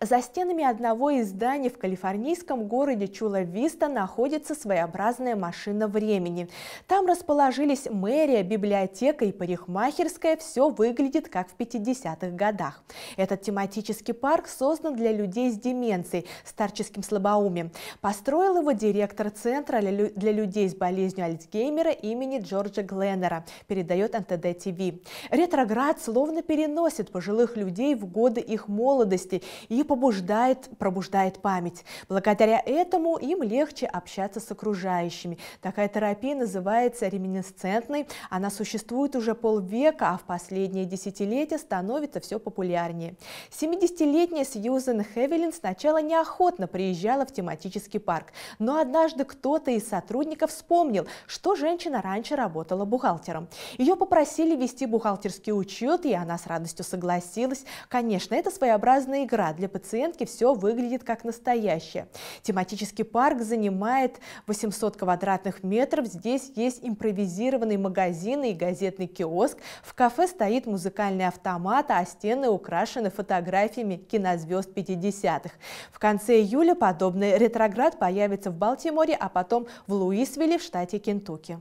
За стенами одного из зданий в калифорнийском городе Чула-Виста находится своеобразная машина времени. Там расположились мэрия, библиотека и парикмахерская. Все выглядит как в 50-х годах. Этот тематический парк создан для людей с деменцией, старческим слабоумием. Построил его директор Центра для людей с болезнью Альцгеймера имени Джорджа Гленнера, передает НТД-ТВ. Ретроград словно переносит пожилых людей в годы их молодости и побуждает, пробуждает память. Благодаря этому им легче общаться с окружающими. Такая терапия называется реминесцентной. Она существует уже полвека, а в последние десятилетия становится все популярнее. 70-летняя Сьюзен Хевелин сначала неохотно приезжала в тематический парк, но однажды кто-то из сотрудников вспомнил, что женщина раньше работала бухгалтером. Ее попросили вести бухгалтерский учет, и она с радостью согласилась. Конечно, это своеобразная игра для пациентки все выглядит как настоящее. Тематический парк занимает 800 квадратных метров. Здесь есть импровизированные магазины и газетный киоск. В кафе стоит музыкальный автомат, а стены украшены фотографиями кинозвезд 50-х. В конце июля подобный ретроград появится в Балтиморе, а потом в Луисвилле в штате Кентукки.